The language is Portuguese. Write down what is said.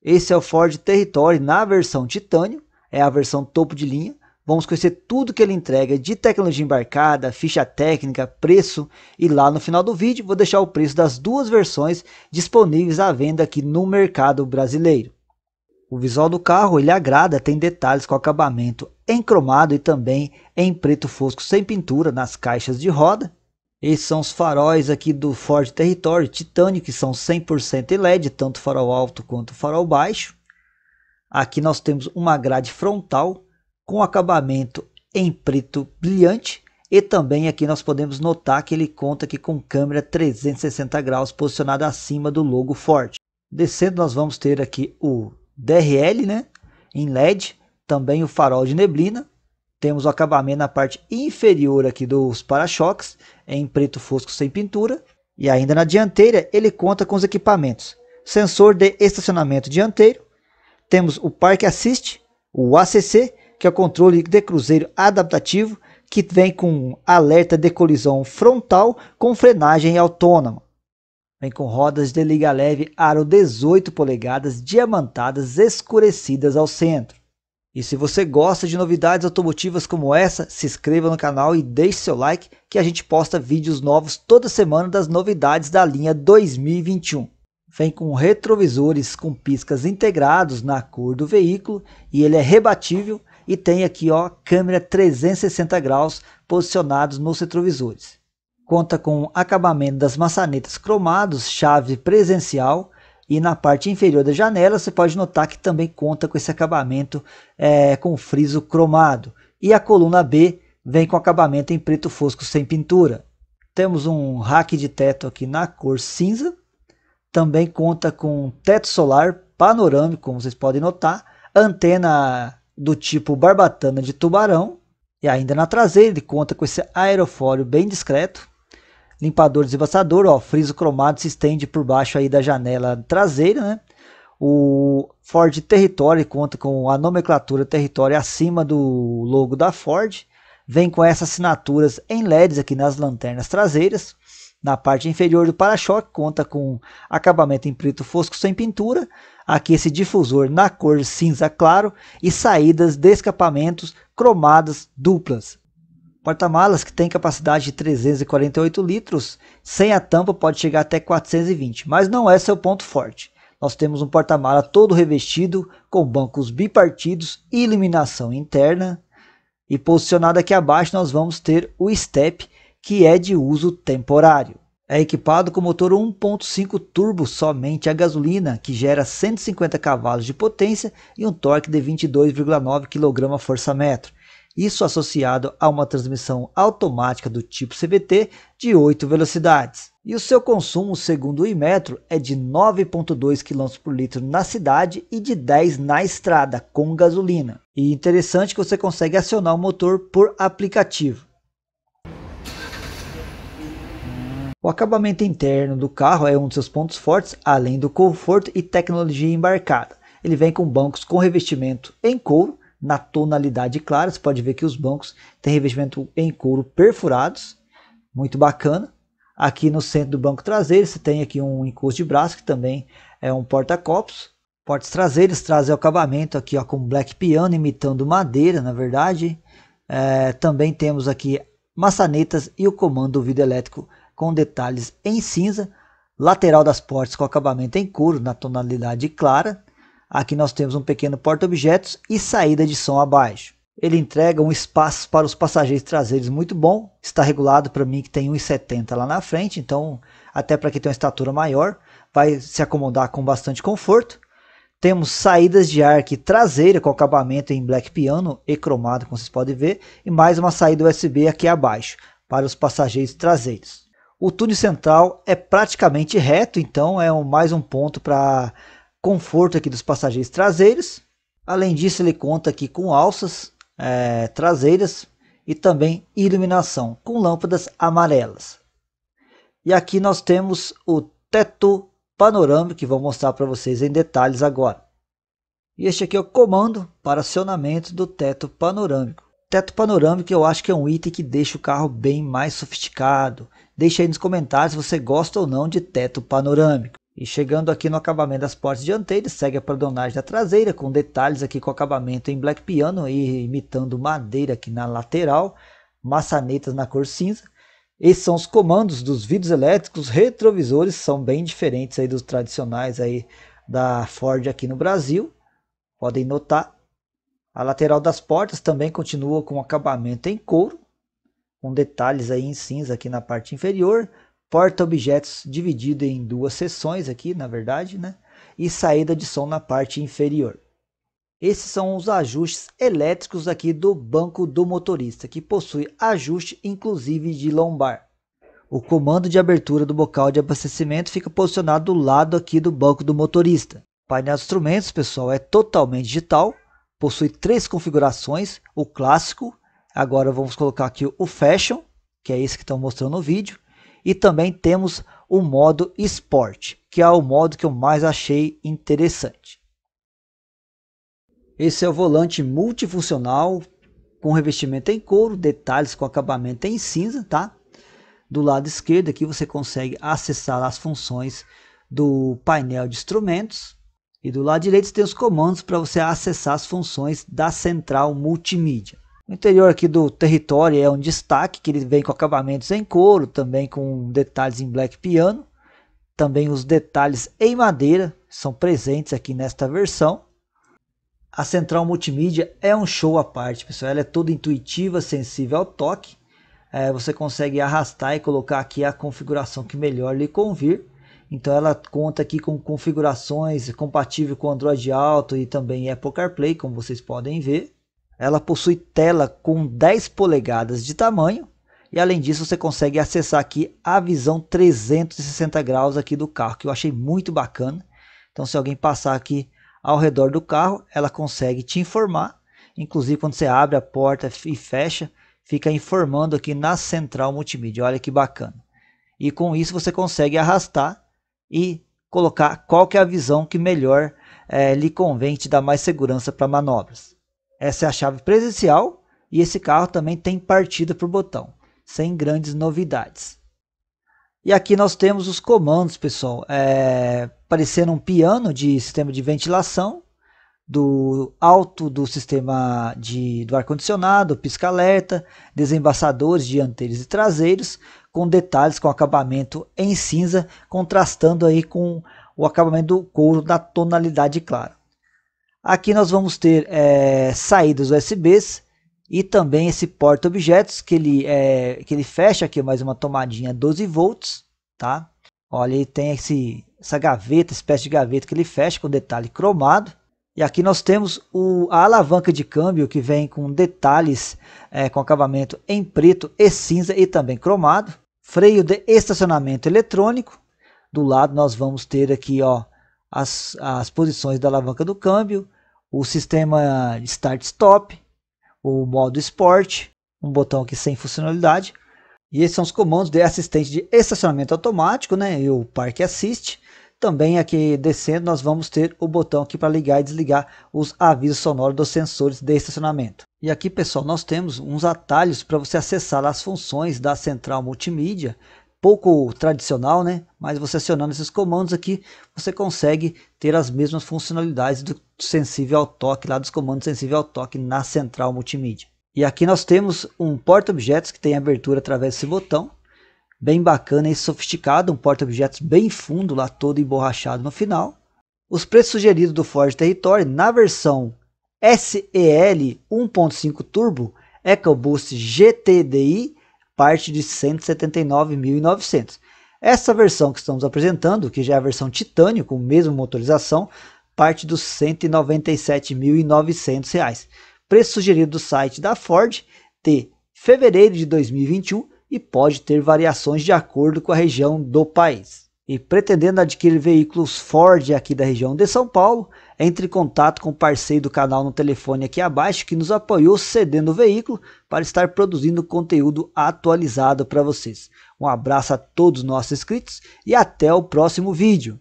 Esse é o Ford Territory na versão Titânio, é a versão topo de linha. Vamos conhecer tudo que ele entrega de tecnologia embarcada, ficha técnica, preço e lá no final do vídeo vou deixar o preço das duas versões disponíveis à venda aqui no mercado brasileiro. O visual do carro ele agrada, tem detalhes com acabamento em cromado e também em preto fosco sem pintura nas caixas de roda. Esses são os faróis aqui do Ford Território Titânio, que são 100% LED, tanto farol alto quanto farol baixo. Aqui nós temos uma grade frontal com acabamento em preto brilhante. E também aqui nós podemos notar que ele conta aqui com câmera 360 graus posicionada acima do logo Ford. Descendo nós vamos ter aqui o DRL né, em LED, também o farol de neblina, temos o acabamento na parte inferior aqui dos para-choques, em preto fosco sem pintura. E ainda na dianteira, ele conta com os equipamentos. Sensor de estacionamento dianteiro. Temos o Park Assist, o ACC, que é o controle de cruzeiro adaptativo, que vem com alerta de colisão frontal com frenagem autônoma. Vem com rodas de liga leve aro 18 polegadas diamantadas escurecidas ao centro. E se você gosta de novidades automotivas como essa, se inscreva no canal e deixe seu like que a gente posta vídeos novos toda semana das novidades da linha 2021. Vem com retrovisores com piscas integrados na cor do veículo e ele é rebatível e tem aqui ó câmera 360 graus posicionados nos retrovisores. Conta com acabamento das maçanetas cromados, chave presencial e na parte inferior da janela você pode notar que também conta com esse acabamento é, com friso cromado. E a coluna B vem com acabamento em preto fosco sem pintura. Temos um rack de teto aqui na cor cinza. Também conta com teto solar panorâmico, como vocês podem notar. Antena do tipo barbatana de tubarão. E ainda na traseira ele conta com esse aerofólio bem discreto. Limpador desbassador, ó, friso cromado se estende por baixo aí da janela traseira, né? O Ford Territory conta com a nomenclatura Territory acima do logo da Ford. Vem com essas assinaturas em LEDs aqui nas lanternas traseiras. Na parte inferior do para-choque conta com acabamento em preto fosco sem pintura. Aqui esse difusor na cor cinza claro e saídas de escapamentos cromadas duplas. Porta-malas que tem capacidade de 348 litros, sem a tampa pode chegar até 420, mas não é seu ponto forte. Nós temos um porta-mala todo revestido, com bancos bipartidos, iluminação interna. E posicionado aqui abaixo nós vamos ter o STEP, que é de uso temporário. É equipado com motor 1.5 turbo somente a gasolina, que gera 150 cavalos de potência e um torque de 22,9 kgfm. Isso associado a uma transmissão automática do tipo CVT de 8 velocidades. E o seu consumo, segundo o Imetro, é de 9,2 km por litro na cidade e de 10 na estrada com gasolina. E interessante que você consegue acionar o motor por aplicativo. O acabamento interno do carro é um de seus pontos fortes, além do conforto e tecnologia embarcada. Ele vem com bancos com revestimento em couro, na tonalidade clara. Você pode ver que os bancos têm revestimento em couro perfurados, muito bacana. Aqui no centro do banco traseiro você tem aqui um encosto de braço que também é um porta-copos. Portas traseiras trazem o acabamento aqui ó, com black piano imitando madeira, na verdade. É, também temos aqui maçanetas e o comando do vidro elétrico com detalhes em cinza. Lateral das portas com acabamento em couro na tonalidade clara. Aqui nós temos um pequeno porta-objetos e saída de som abaixo. Ele entrega um espaço para os passageiros traseiros muito bom. Está regulado para mim que tem 1,70 lá na frente, então até para quem tem uma estatura maior, vai se acomodar com bastante conforto. Temos saídas de ar aqui traseira com acabamento em black piano e cromado, como vocês podem ver, e mais uma saída USB aqui abaixo para os passageiros traseiros. O túnel central é praticamente reto, então é um, mais um ponto para conforto aqui dos passageiros traseiros. Além disso, ele conta aqui com alças é, traseiras e também iluminação com lâmpadas amarelas. E aqui nós temos o teto panorâmico que vou mostrar para vocês em detalhes agora. E este aqui é o comando para acionamento do teto panorâmico. Teto panorâmico eu acho que é um item que deixa o carro bem mais sofisticado. Deixa aí nos comentários se você gosta ou não de teto panorâmico. E chegando aqui no acabamento das portas dianteiras, segue a padronagem da traseira, com detalhes aqui com acabamento em black piano e imitando madeira aqui na lateral, maçanetas na cor cinza. Esses são os comandos dos vidros elétricos, retrovisores são bem diferentes aí dos tradicionais aí da Ford aqui no Brasil. Podem notar. A lateral das portas também continua com acabamento em couro, com detalhes aí em cinza aqui na parte inferior porta-objetos dividido em duas seções aqui, na verdade, né? e saída de som na parte inferior. Esses são os ajustes elétricos aqui do banco do motorista, que possui ajuste inclusive de lombar. O comando de abertura do bocal de abastecimento fica posicionado do lado aqui do banco do motorista. O painel de instrumentos, pessoal, é totalmente digital, possui três configurações, o clássico, agora vamos colocar aqui o fashion, que é esse que estão mostrando no vídeo, e também temos o modo esporte, que é o modo que eu mais achei interessante. Esse é o volante multifuncional com revestimento em couro, detalhes com acabamento em cinza, tá? Do lado esquerdo aqui você consegue acessar as funções do painel de instrumentos e do lado direito tem os comandos para você acessar as funções da central multimídia. O interior aqui do território é um destaque, que ele vem com acabamentos em couro, também com detalhes em black piano. Também os detalhes em madeira são presentes aqui nesta versão. A central multimídia é um show à parte, pessoal. Ela é toda intuitiva, sensível ao toque. É, você consegue arrastar e colocar aqui a configuração que melhor lhe convir. Então ela conta aqui com configurações compatível com Android Auto e também Apple CarPlay, como vocês podem ver. Ela possui tela com 10 polegadas de tamanho e além disso você consegue acessar aqui a visão 360 graus aqui do carro, que eu achei muito bacana. Então se alguém passar aqui ao redor do carro, ela consegue te informar. Inclusive quando você abre a porta e fecha, fica informando aqui na central multimídia. Olha que bacana. E com isso você consegue arrastar e colocar qual que é a visão que melhor é, lhe convém te dar mais segurança para manobras. Essa é a chave presencial e esse carro também tem partida por botão, sem grandes novidades. E aqui nós temos os comandos, pessoal, é, parecendo um piano de sistema de ventilação, do alto do sistema de, do ar-condicionado, pisca-alerta, desembaçadores dianteiros e traseiros, com detalhes com acabamento em cinza, contrastando aí com o acabamento do couro da tonalidade clara. Aqui nós vamos ter é, saídas USBs e também esse porta-objetos que, ele, é, que ele fecha aqui mais uma tomadinha 12 volts, tá? Olha, ele tem esse, essa gaveta, espécie de gaveta que ele fecha com detalhe cromado. E aqui nós temos o, a alavanca de câmbio que vem com detalhes é, com acabamento em preto e cinza e também cromado. Freio de estacionamento eletrônico. Do lado nós vamos ter aqui ó, as, as posições da alavanca do câmbio, o sistema Start-Stop, o modo Sport, um botão aqui sem funcionalidade. E esses são os comandos de assistente de estacionamento automático, né? E o Parque Assist. Também aqui descendo nós vamos ter o botão aqui para ligar e desligar os avisos sonoros dos sensores de estacionamento. E aqui pessoal, nós temos uns atalhos para você acessar as funções da central multimídia pouco tradicional, né? Mas você acionando esses comandos aqui, você consegue ter as mesmas funcionalidades do sensível ao toque, lá dos comandos sensível ao toque na central multimídia. E aqui nós temos um porta-objetos que tem abertura através desse botão, bem bacana e sofisticado, um porta-objetos bem fundo, lá todo emborrachado no final. Os preços sugeridos do Ford Territory na versão SEL 1.5 Turbo EcoBoost GTDI parte de 179.900. Essa versão que estamos apresentando, que já é a versão Titânio, com mesma motorização, parte dos R$ 197.900. Preço sugerido do site da Ford de fevereiro de 2021 e pode ter variações de acordo com a região do país e pretendendo adquirir veículos Ford aqui da região de São Paulo, entre em contato com o parceiro do canal no telefone aqui abaixo que nos apoiou cedendo o veículo para estar produzindo conteúdo atualizado para vocês. Um abraço a todos os nossos inscritos e até o próximo vídeo.